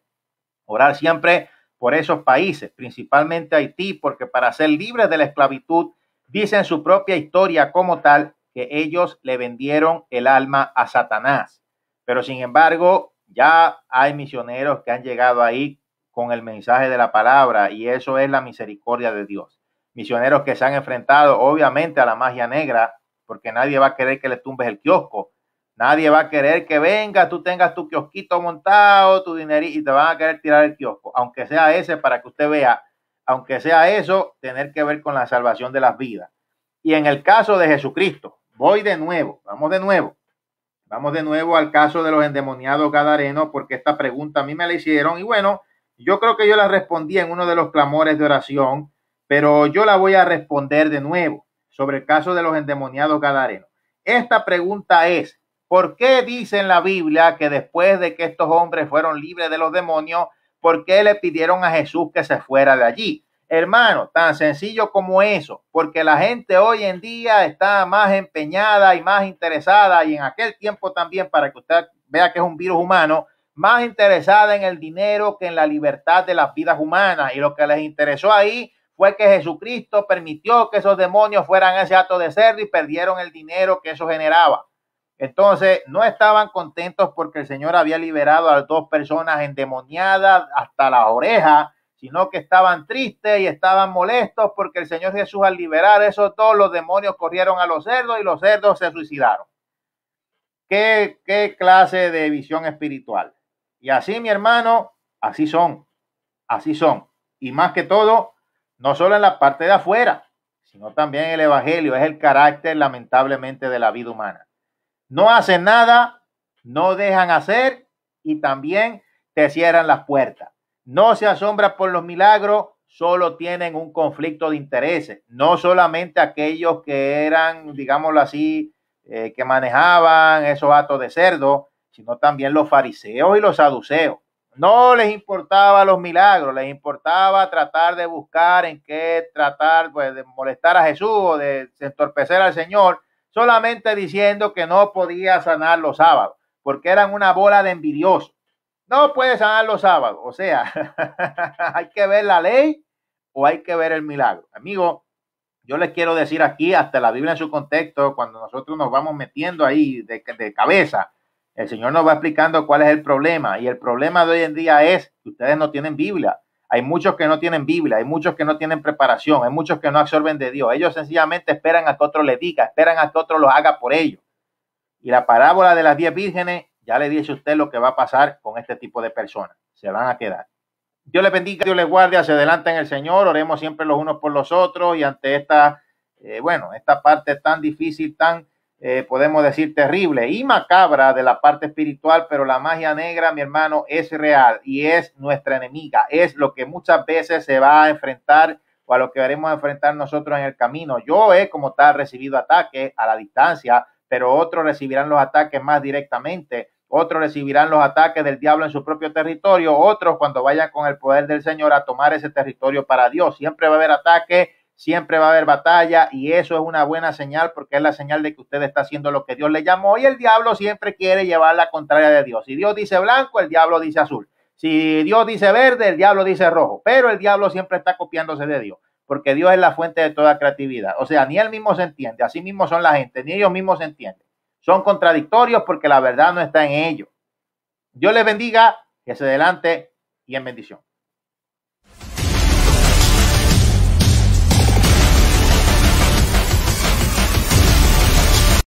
Orar siempre por esos países, principalmente Haití, porque para ser libres de la esclavitud, dicen su propia historia como tal, que ellos le vendieron el alma a Satanás. Pero sin embargo, ya hay misioneros que han llegado ahí con el mensaje de la palabra y eso es la misericordia de Dios. Misioneros que se han enfrentado obviamente a la magia negra, porque nadie va a querer que le tumbes el kiosco, Nadie va a querer que venga, tú tengas tu kiosquito montado, tu dinerito, y te van a querer tirar el kiosco, aunque sea ese, para que usted vea, aunque sea eso, tener que ver con la salvación de las vidas. Y en el caso de Jesucristo, voy de nuevo, vamos de nuevo, vamos de nuevo al caso de los endemoniados gadarenos, porque esta pregunta a mí me la hicieron, y bueno, yo creo que yo la respondí en uno de los clamores de oración, pero yo la voy a responder de nuevo sobre el caso de los endemoniados gadarenos. Esta pregunta es, ¿Por qué dice en la Biblia que después de que estos hombres fueron libres de los demonios, por qué le pidieron a Jesús que se fuera de allí? Hermano, tan sencillo como eso, porque la gente hoy en día está más empeñada y más interesada, y en aquel tiempo también, para que usted vea que es un virus humano, más interesada en el dinero que en la libertad de las vidas humanas. Y lo que les interesó ahí fue que Jesucristo permitió que esos demonios fueran ese acto de cerdo y perdieron el dinero que eso generaba. Entonces, no estaban contentos porque el Señor había liberado a dos personas endemoniadas hasta las orejas, sino que estaban tristes y estaban molestos porque el Señor Jesús al liberar esos dos, los demonios corrieron a los cerdos y los cerdos se suicidaron. ¿Qué, qué clase de visión espiritual? Y así, mi hermano, así son, así son. Y más que todo, no solo en la parte de afuera, sino también el Evangelio, es el carácter lamentablemente de la vida humana no hacen nada, no dejan hacer y también te cierran las puertas. No se asombra por los milagros, solo tienen un conflicto de intereses. No solamente aquellos que eran, digámoslo así, eh, que manejaban esos atos de cerdo, sino también los fariseos y los saduceos. No les importaba los milagros, les importaba tratar de buscar en qué tratar, pues de molestar a Jesús o de entorpecer al Señor solamente diciendo que no podía sanar los sábados, porque eran una bola de envidiosos. No puede sanar los sábados, o sea, hay que ver la ley o hay que ver el milagro. Amigo, yo les quiero decir aquí, hasta la Biblia en su contexto, cuando nosotros nos vamos metiendo ahí de cabeza, el Señor nos va explicando cuál es el problema. Y el problema de hoy en día es que ustedes no tienen Biblia. Hay muchos que no tienen Biblia, hay muchos que no tienen preparación, hay muchos que no absorben de Dios. Ellos sencillamente esperan a que otro les diga, esperan a que otro los haga por ellos. Y la parábola de las diez vírgenes, ya le dice usted lo que va a pasar con este tipo de personas. Se van a quedar. Dios les bendiga, Dios les guarde, se adelanta en el Señor, oremos siempre los unos por los otros y ante esta, eh, bueno, esta parte tan difícil, tan eh, podemos decir, terrible y macabra de la parte espiritual, pero la magia negra, mi hermano, es real y es nuestra enemiga, es lo que muchas veces se va a enfrentar o a lo que veremos enfrentar nosotros en el camino. Yo he, como tal, recibido ataques a la distancia, pero otros recibirán los ataques más directamente otros recibirán los ataques del diablo en su propio territorio, otros cuando vayan con el poder del Señor a tomar ese territorio para Dios. Siempre va a haber ataques siempre va a haber batalla y eso es una buena señal porque es la señal de que usted está haciendo lo que Dios le llamó y el diablo siempre quiere llevar la contraria de Dios. Si Dios dice blanco, el diablo dice azul. Si Dios dice verde, el diablo dice rojo, pero el diablo siempre está copiándose de Dios porque Dios es la fuente de toda creatividad. O sea, ni él mismo se entiende, así mismo son la gente, ni ellos mismos se entienden. Son contradictorios porque la verdad no está en ellos. Dios les bendiga, que se adelante y en bendición.